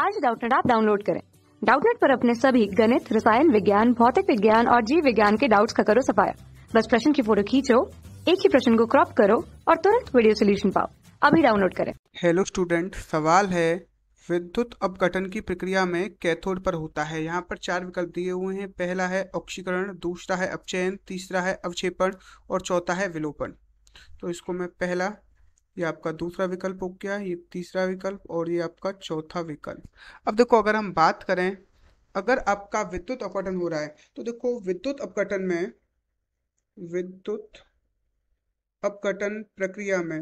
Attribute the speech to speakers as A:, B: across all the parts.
A: आज डाउटनेट आप डाउनलोड करें डाउटनेट पर अपने सभी गणित रसायन विज्ञान भौतिक विज्ञान और जीव विज्ञान के डाउट्स का करो सफाया बस प्रश्न की फोटो खींचो एक ही प्रश्न को क्रॉप करो और तुरंत वीडियो सोल्यूशन पाओ अभी डाउनलोड करें हेलो स्टूडेंट सवाल है विद्युत अपघटन की प्रक्रिया में कैथोड पर होता है यहाँ पर चार विकल्प दिए हुए हैं पहला है ऑक्सीकरण दूसरा है अपचयन तीसरा है अवक्षेपण और चौथा है विलोपन तो इसको मैं पहला ये आपका दूसरा विकल्प हो गया ये तीसरा विकल्प और ये आपका चौथा विकल्प अब देखो अगर हम बात करें अगर आपका विद्युत अपघटन हो रहा है तो देखो विद्युत अपघटन में विद्युत अपघटन प्रक्रिया में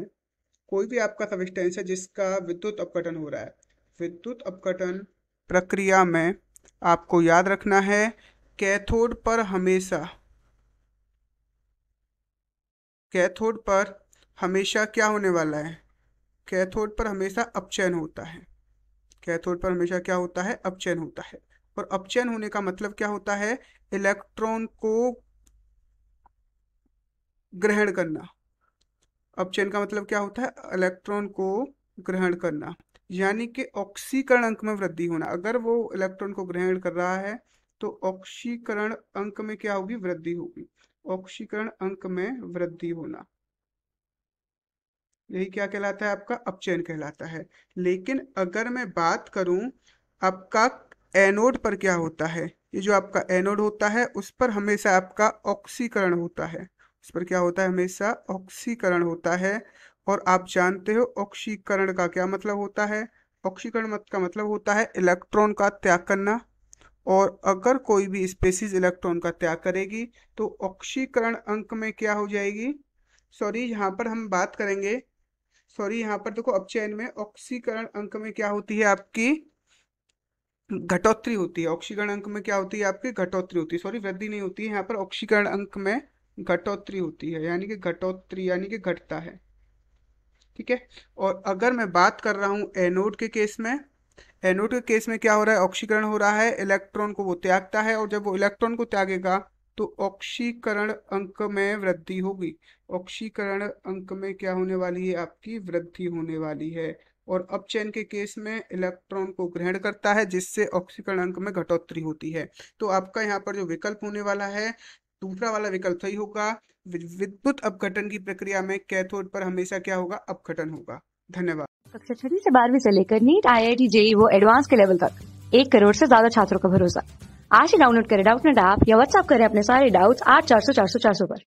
A: कोई भी आपका सबिस्टेंस है जिसका विद्युत अपघटन हो रहा है विद्युत अपघटन प्रक्रिया में आपको याद रखना है कैथोड पर हमेशा कैथोड पर हमेशा क्या होने वाला है कैथोड पर हमेशा अपचयन होता है कैथोड पर हमेशा क्या होता है अपचयन होता है और अपचयन होने का मतलब क्या होता है इलेक्ट्रॉन को ग्रहण करना अपचयन का मतलब क्या होता है इलेक्ट्रॉन को ग्रहण करना यानी कि ऑक्सीकरण अंक में वृद्धि होना अगर वो इलेक्ट्रॉन को ग्रहण कर रहा है तो ऑक्सीकरण अंक में क्या होगी वृद्धि होगी ऑक्सीकरण अंक में वृद्धि होना यही क्या कहलाता है आपका अपचयन कहलाता है लेकिन अगर मैं बात करूं आपका एनोड पर क्या होता है ये जो आपका एनोड होता है उस पर हमेशा आपका ऑक्सीकरण होता है उस पर क्या होता है हमेशा ऑक्सीकरण होता है और आप जानते हो ऑक्सीकरण का क्या मतलब होता है ऑक्सीकरण मत का मतलब होता है इलेक्ट्रॉन का त्याग करना और अगर कोई भी स्पेसिस इलेक्ट्रॉन का त्याग करेगी तो ऑक्सीकरण अंक में क्या हो जाएगी सॉरी यहाँ पर हम बात करेंगे सॉरी यहाँ पर देखो अपचयन में ऑक्सीकरण अंक में क्या होती है आपकी घटोत्री होती है ऑक्सीकरण अंक में क्या होती है आपकी घटोत्री होती है सॉरी वृद्धि नहीं होती है यहाँ पर ऑक्सीकरण अंक में घटोत्री होती है यानी कि घटोत्री यानी कि घटता है ठीक है और अगर मैं बात कर रहा हूँ एनोड के केस में एनोड के केस में क्या हो रहा है ऑक्सीकरण हो रहा है इलेक्ट्रॉन को वो त्यागता है और जब वो इलेक्ट्रॉन को त्यागेगा तो ऑक्सीकरण अंक में वृद्धि होगी ऑक्सीकरण अंक में क्या होने वाली है आपकी वृद्धि होने वाली है और अपचयन के केस में इलेक्ट्रॉन को ग्रहण करता है जिससे ऑक्सीकरण अंक में घटोत्तरी होती है तो आपका यहाँ पर जो विकल्प होने वाला है दूसरा वाला विकल्प सही होगा विद्युत अपघटन की प्रक्रिया में कैथोड पर हमेशा क्या होगा अपघटन होगा धन्यवाद कक्षा छठी से बारहवीं से लेकर NEET I I T JEE वो एडवांस के लेवल तक एक करोड़ से ज्यादा छात्रों का भरोसा आज ही डाउनलोड करें डाउट ने ऐप या व्हाट्सएप करें अपने सारे डाउट्स आठ चार सौ चार सौ चार सौ पर